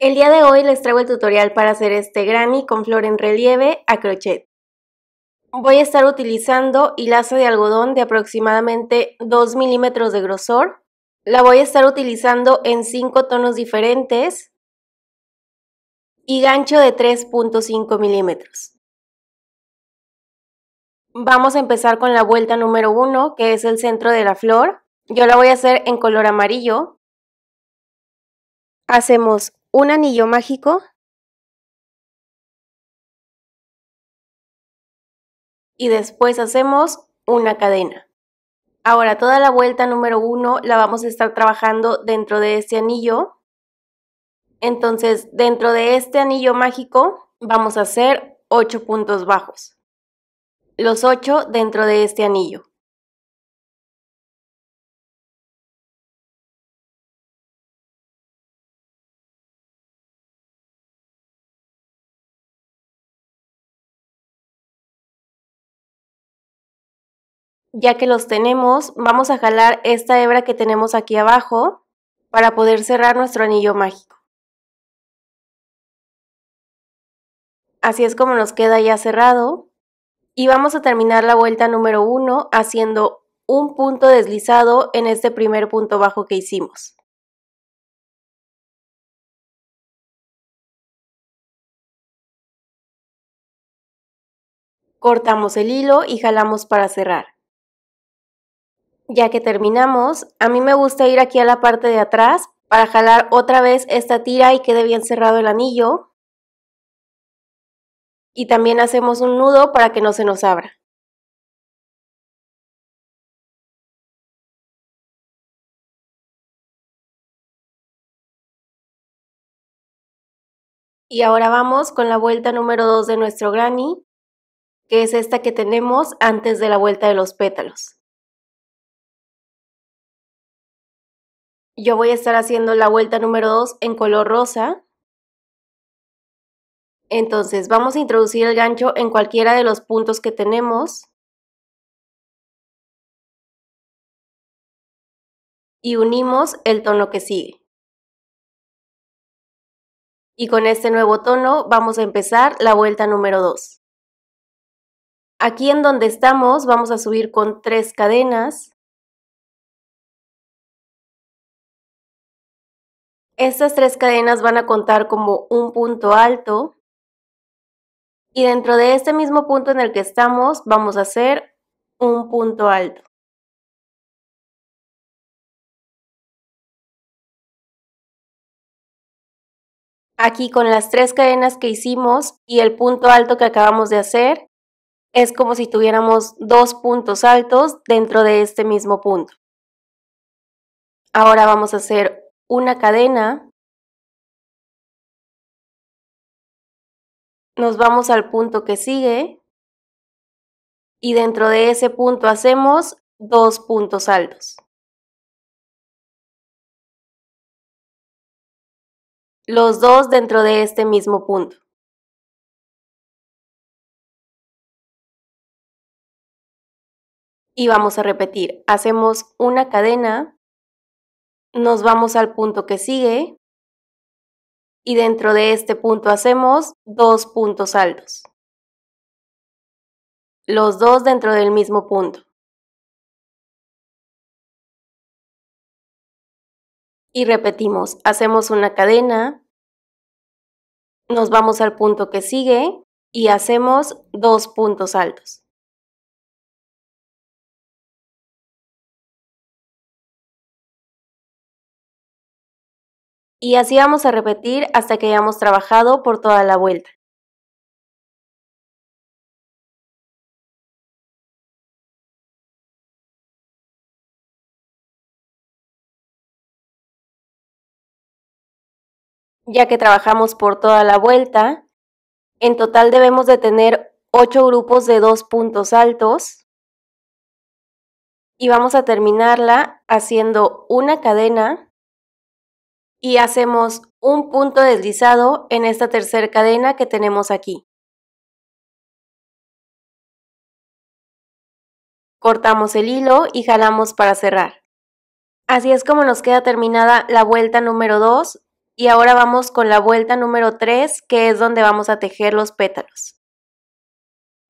El día de hoy les traigo el tutorial para hacer este granny con flor en relieve a crochet. Voy a estar utilizando hilaza de algodón de aproximadamente 2 milímetros de grosor. La voy a estar utilizando en 5 tonos diferentes y gancho de 3.5 milímetros. Vamos a empezar con la vuelta número 1, que es el centro de la flor. Yo la voy a hacer en color amarillo. Hacemos un anillo mágico y después hacemos una cadena. Ahora toda la vuelta número uno la vamos a estar trabajando dentro de este anillo. Entonces dentro de este anillo mágico vamos a hacer 8 puntos bajos. Los 8 dentro de este anillo. Ya que los tenemos, vamos a jalar esta hebra que tenemos aquí abajo para poder cerrar nuestro anillo mágico. Así es como nos queda ya cerrado. Y vamos a terminar la vuelta número 1 haciendo un punto deslizado en este primer punto bajo que hicimos. Cortamos el hilo y jalamos para cerrar ya que terminamos, a mí me gusta ir aquí a la parte de atrás para jalar otra vez esta tira y quede bien cerrado el anillo. Y también hacemos un nudo para que no se nos abra. Y ahora vamos con la vuelta número 2 de nuestro granny, que es esta que tenemos antes de la vuelta de los pétalos. Yo voy a estar haciendo la vuelta número 2 en color rosa. Entonces vamos a introducir el gancho en cualquiera de los puntos que tenemos. Y unimos el tono que sigue. Y con este nuevo tono vamos a empezar la vuelta número 2. Aquí en donde estamos vamos a subir con tres cadenas. Estas tres cadenas van a contar como un punto alto y dentro de este mismo punto en el que estamos vamos a hacer un punto alto. Aquí con las tres cadenas que hicimos y el punto alto que acabamos de hacer, es como si tuviéramos dos puntos altos dentro de este mismo punto. Ahora vamos a hacer una cadena, nos vamos al punto que sigue y dentro de ese punto hacemos dos puntos altos. Los dos dentro de este mismo punto. Y vamos a repetir. Hacemos una cadena nos vamos al punto que sigue y dentro de este punto hacemos dos puntos altos. Los dos dentro del mismo punto. Y repetimos, hacemos una cadena, nos vamos al punto que sigue y hacemos dos puntos altos. Y así vamos a repetir hasta que hayamos trabajado por toda la vuelta. Ya que trabajamos por toda la vuelta, en total debemos de tener 8 grupos de 2 puntos altos y vamos a terminarla haciendo una cadena y hacemos un punto deslizado en esta tercera cadena que tenemos aquí. Cortamos el hilo y jalamos para cerrar. Así es como nos queda terminada la vuelta número 2 y ahora vamos con la vuelta número 3 que es donde vamos a tejer los pétalos.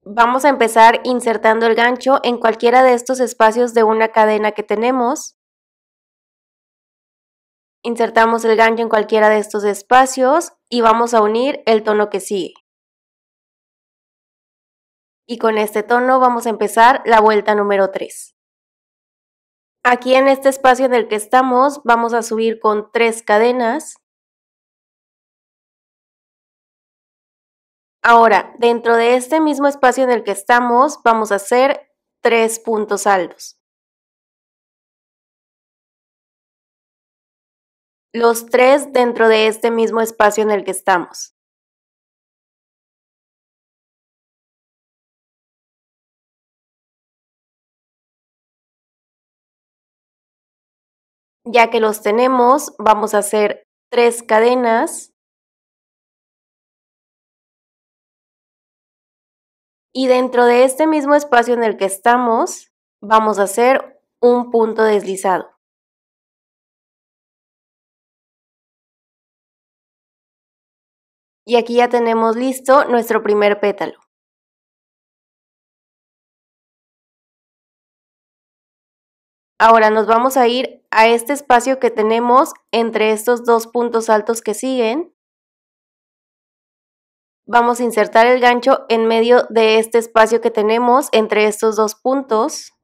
Vamos a empezar insertando el gancho en cualquiera de estos espacios de una cadena que tenemos Insertamos el gancho en cualquiera de estos espacios y vamos a unir el tono que sigue. Y con este tono vamos a empezar la vuelta número 3. Aquí en este espacio en el que estamos vamos a subir con tres cadenas. Ahora, dentro de este mismo espacio en el que estamos vamos a hacer tres puntos altos. los tres dentro de este mismo espacio en el que estamos. Ya que los tenemos, vamos a hacer tres cadenas y dentro de este mismo espacio en el que estamos, vamos a hacer un punto deslizado. Y aquí ya tenemos listo nuestro primer pétalo. Ahora nos vamos a ir a este espacio que tenemos entre estos dos puntos altos que siguen. Vamos a insertar el gancho en medio de este espacio que tenemos entre estos dos puntos.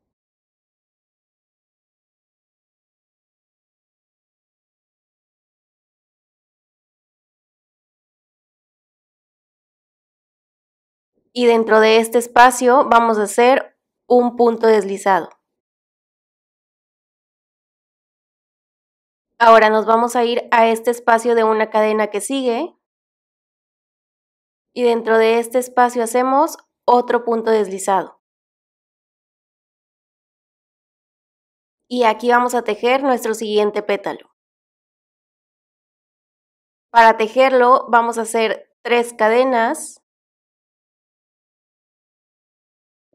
y dentro de este espacio vamos a hacer un punto deslizado. Ahora nos vamos a ir a este espacio de una cadena que sigue y dentro de este espacio hacemos otro punto deslizado. Y aquí vamos a tejer nuestro siguiente pétalo. Para tejerlo vamos a hacer tres cadenas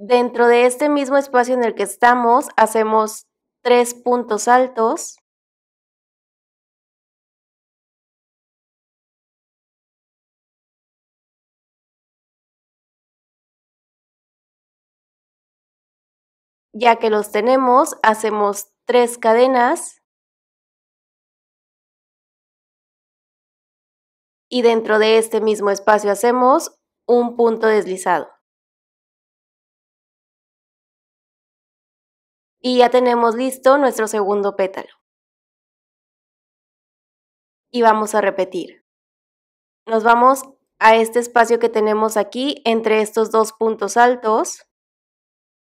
Dentro de este mismo espacio en el que estamos, hacemos tres puntos altos. Ya que los tenemos, hacemos tres cadenas. Y dentro de este mismo espacio hacemos un punto deslizado. Y ya tenemos listo nuestro segundo pétalo. Y vamos a repetir. Nos vamos a este espacio que tenemos aquí entre estos dos puntos altos.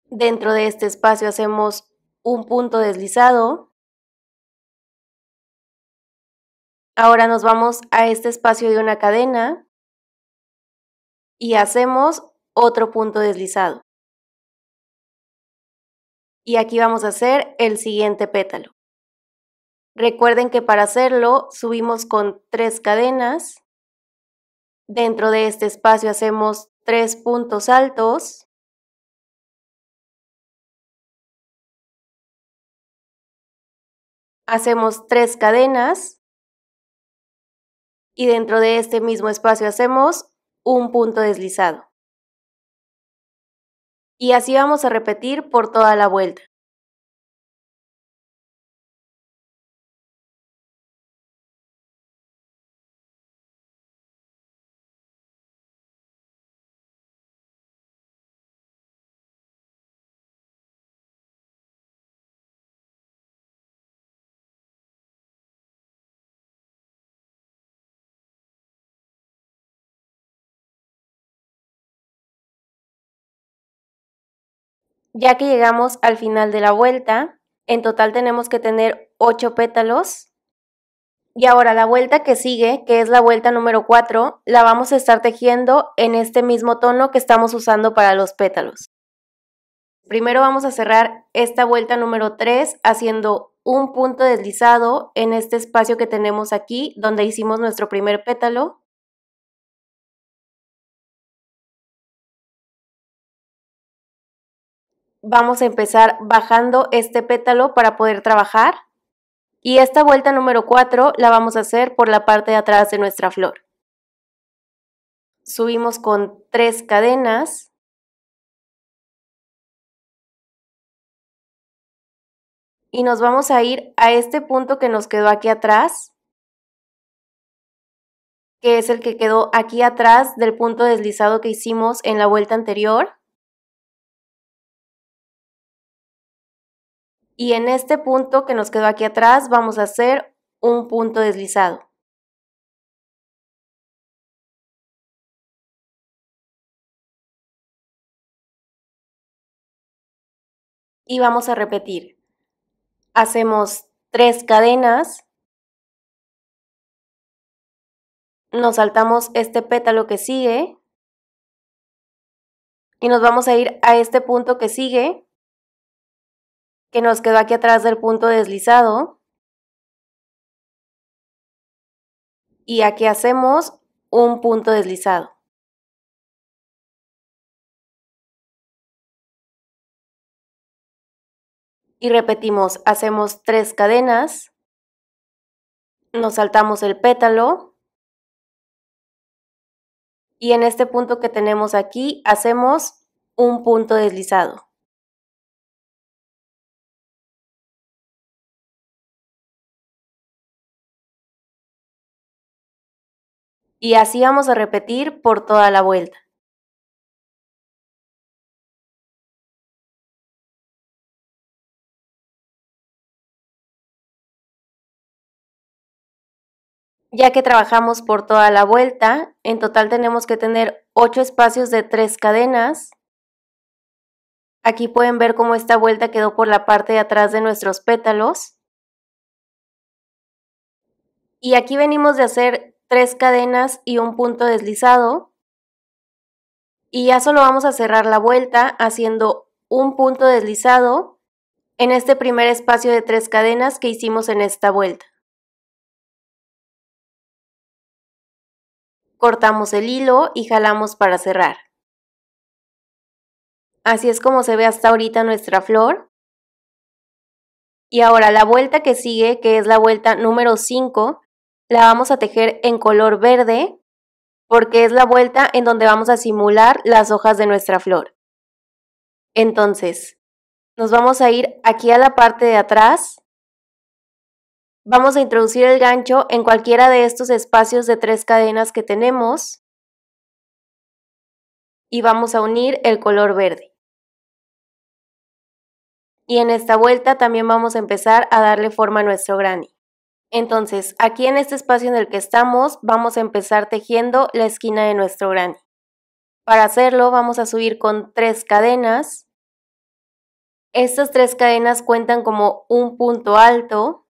Dentro de este espacio hacemos un punto deslizado. Ahora nos vamos a este espacio de una cadena y hacemos otro punto deslizado y aquí vamos a hacer el siguiente pétalo. Recuerden que para hacerlo subimos con tres cadenas, dentro de este espacio hacemos tres puntos altos, hacemos tres cadenas y dentro de este mismo espacio hacemos un punto deslizado y así vamos a repetir por toda la vuelta. Ya que llegamos al final de la vuelta, en total tenemos que tener 8 pétalos. Y ahora la vuelta que sigue, que es la vuelta número 4, la vamos a estar tejiendo en este mismo tono que estamos usando para los pétalos. Primero vamos a cerrar esta vuelta número 3 haciendo un punto deslizado en este espacio que tenemos aquí donde hicimos nuestro primer pétalo vamos a empezar bajando este pétalo para poder trabajar. Y esta vuelta número 4 la vamos a hacer por la parte de atrás de nuestra flor. Subimos con tres cadenas. Y nos vamos a ir a este punto que nos quedó aquí atrás, que es el que quedó aquí atrás del punto deslizado que hicimos en la vuelta anterior. Y en este punto que nos quedó aquí atrás vamos a hacer un punto deslizado. Y vamos a repetir. Hacemos tres cadenas. Nos saltamos este pétalo que sigue. Y nos vamos a ir a este punto que sigue que nos quedó aquí atrás del punto deslizado. Y aquí hacemos un punto deslizado. Y repetimos, hacemos tres cadenas, nos saltamos el pétalo y en este punto que tenemos aquí hacemos un punto deslizado. Y así vamos a repetir por toda la vuelta. Ya que trabajamos por toda la vuelta, en total tenemos que tener 8 espacios de 3 cadenas. Aquí pueden ver cómo esta vuelta quedó por la parte de atrás de nuestros pétalos. Y aquí venimos de hacer tres cadenas y un punto deslizado. Y ya solo vamos a cerrar la vuelta haciendo un punto deslizado en este primer espacio de tres cadenas que hicimos en esta vuelta. Cortamos el hilo y jalamos para cerrar. Así es como se ve hasta ahorita nuestra flor. Y ahora la vuelta que sigue, que es la vuelta número 5, la vamos a tejer en color verde porque es la vuelta en donde vamos a simular las hojas de nuestra flor. Entonces, nos vamos a ir aquí a la parte de atrás. Vamos a introducir el gancho en cualquiera de estos espacios de tres cadenas que tenemos y vamos a unir el color verde. Y en esta vuelta también vamos a empezar a darle forma a nuestro granny. Entonces, aquí en este espacio en el que estamos, vamos a empezar tejiendo la esquina de nuestro granny. Para hacerlo, vamos a subir con tres cadenas. Estas tres cadenas cuentan como un punto alto.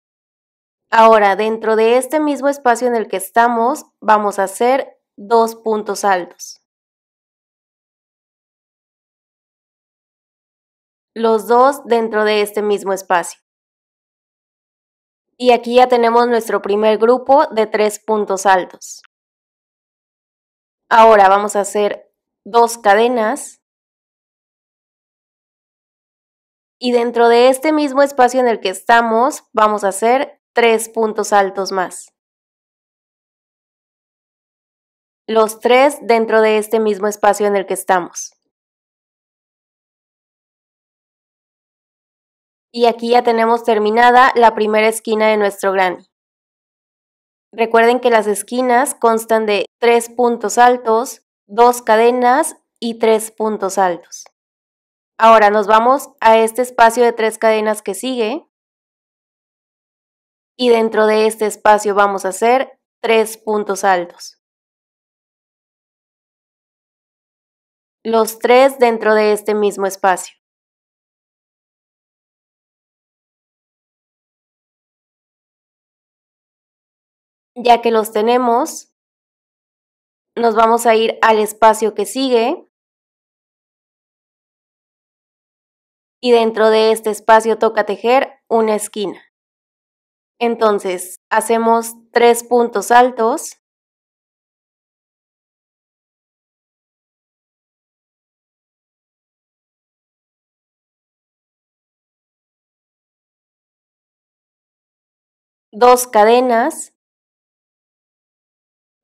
Ahora, dentro de este mismo espacio en el que estamos, vamos a hacer dos puntos altos. Los dos dentro de este mismo espacio. Y aquí ya tenemos nuestro primer grupo de tres puntos altos. Ahora vamos a hacer dos cadenas. Y dentro de este mismo espacio en el que estamos, vamos a hacer tres puntos altos más. Los tres dentro de este mismo espacio en el que estamos. Y aquí ya tenemos terminada la primera esquina de nuestro granny. Recuerden que las esquinas constan de tres puntos altos, dos cadenas y tres puntos altos. Ahora nos vamos a este espacio de tres cadenas que sigue. Y dentro de este espacio vamos a hacer tres puntos altos. Los tres dentro de este mismo espacio. Ya que los tenemos, nos vamos a ir al espacio que sigue. Y dentro de este espacio toca tejer una esquina. Entonces, hacemos tres puntos altos. Dos cadenas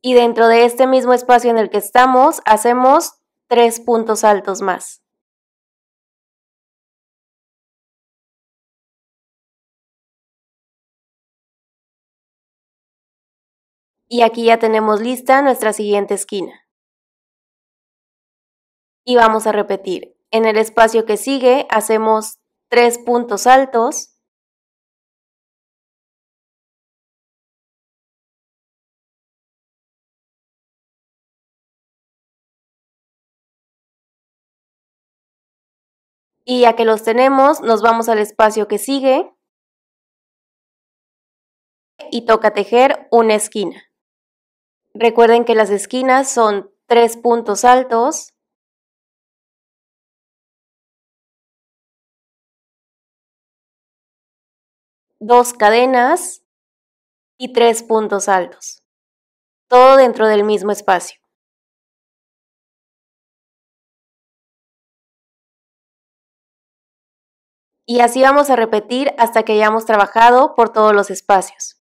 y dentro de este mismo espacio en el que estamos hacemos tres puntos altos más. Y aquí ya tenemos lista nuestra siguiente esquina. Y vamos a repetir. En el espacio que sigue hacemos tres puntos altos Y ya que los tenemos, nos vamos al espacio que sigue y toca tejer una esquina. Recuerden que las esquinas son tres puntos altos dos cadenas y tres puntos altos, todo dentro del mismo espacio. Y así vamos a repetir hasta que hayamos trabajado por todos los espacios.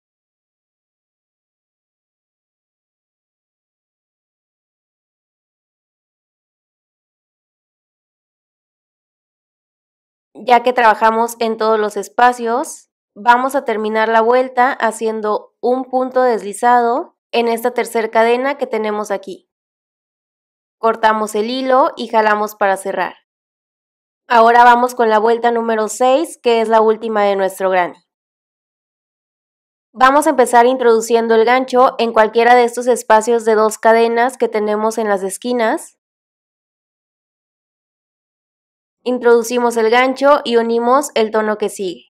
ya que trabajamos en todos los espacios, vamos a terminar la vuelta haciendo un punto deslizado en esta tercera cadena que tenemos aquí. Cortamos el hilo y jalamos para cerrar. Ahora vamos con la vuelta número 6, que es la última de nuestro granny. Vamos a empezar introduciendo el gancho en cualquiera de estos espacios de dos cadenas que tenemos en las esquinas. Introducimos el gancho y unimos el tono que sigue.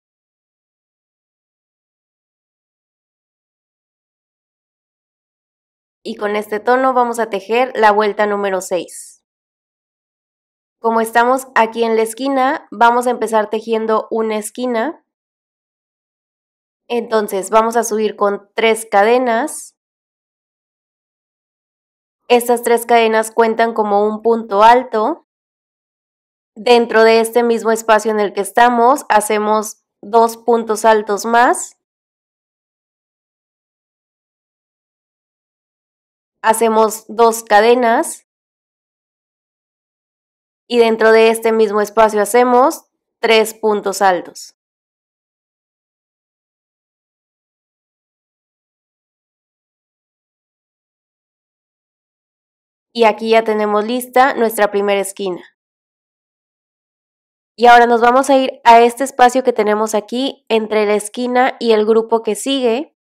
Y con este tono vamos a tejer la vuelta número 6. Como estamos aquí en la esquina, vamos a empezar tejiendo una esquina. Entonces vamos a subir con tres cadenas. Estas tres cadenas cuentan como un punto alto. Dentro de este mismo espacio en el que estamos, hacemos dos puntos altos más. Hacemos dos cadenas y dentro de este mismo espacio hacemos tres puntos altos. Y aquí ya tenemos lista nuestra primera esquina. Y ahora nos vamos a ir a este espacio que tenemos aquí entre la esquina y el grupo que sigue.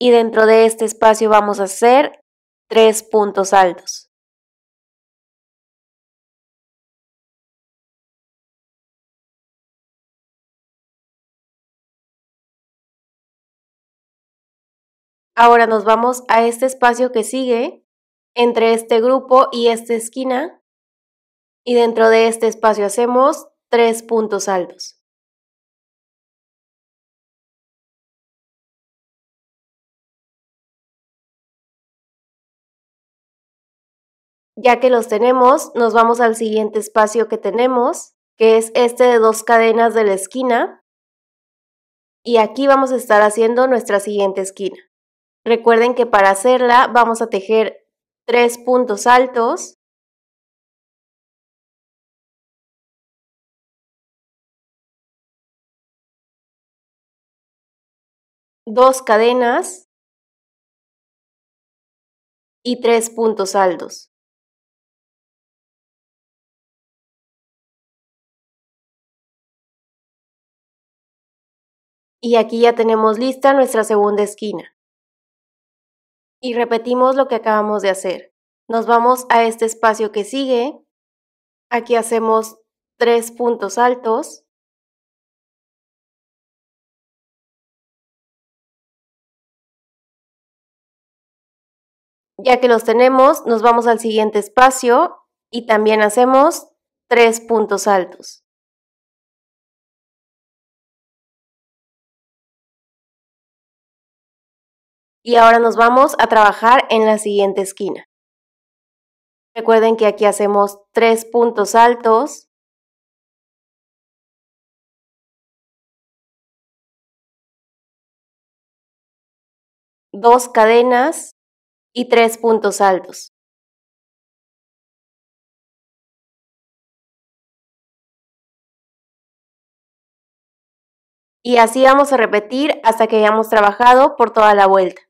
Y dentro de este espacio vamos a hacer tres puntos altos. Ahora nos vamos a este espacio que sigue entre este grupo y esta esquina y dentro de este espacio hacemos tres puntos altos. Ya que los tenemos, nos vamos al siguiente espacio que tenemos, que es este de dos cadenas de la esquina. Y aquí vamos a estar haciendo nuestra siguiente esquina. Recuerden que para hacerla vamos a tejer tres puntos altos. dos cadenas y tres puntos altos. Y aquí ya tenemos lista nuestra segunda esquina y repetimos lo que acabamos de hacer. Nos vamos a este espacio que sigue. Aquí hacemos tres puntos altos. Ya que los tenemos, nos vamos al siguiente espacio y también hacemos tres puntos altos. Y ahora nos vamos a trabajar en la siguiente esquina. Recuerden que aquí hacemos tres puntos altos. Dos cadenas y tres puntos altos. Y así vamos a repetir hasta que hayamos trabajado por toda la vuelta.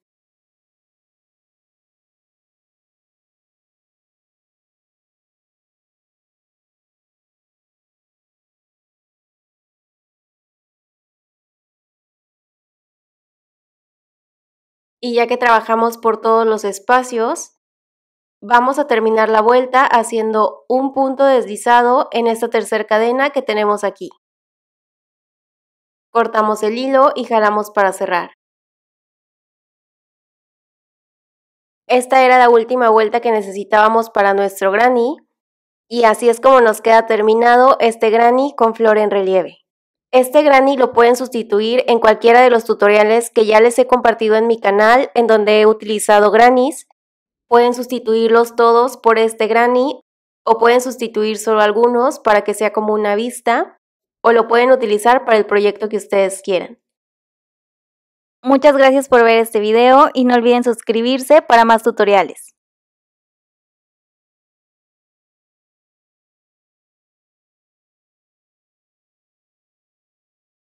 y ya que trabajamos por todos los espacios, vamos a terminar la vuelta haciendo un punto deslizado en esta tercera cadena que tenemos aquí. Cortamos el hilo y jalamos para cerrar. Esta era la última vuelta que necesitábamos para nuestro granny y así es como nos queda terminado este granny con flor en relieve. Este granny lo pueden sustituir en cualquiera de los tutoriales que ya les he compartido en mi canal en donde he utilizado grannys. Pueden sustituirlos todos por este granny o pueden sustituir solo algunos para que sea como una vista o lo pueden utilizar para el proyecto que ustedes quieran. Muchas gracias por ver este video y no olviden suscribirse para más tutoriales.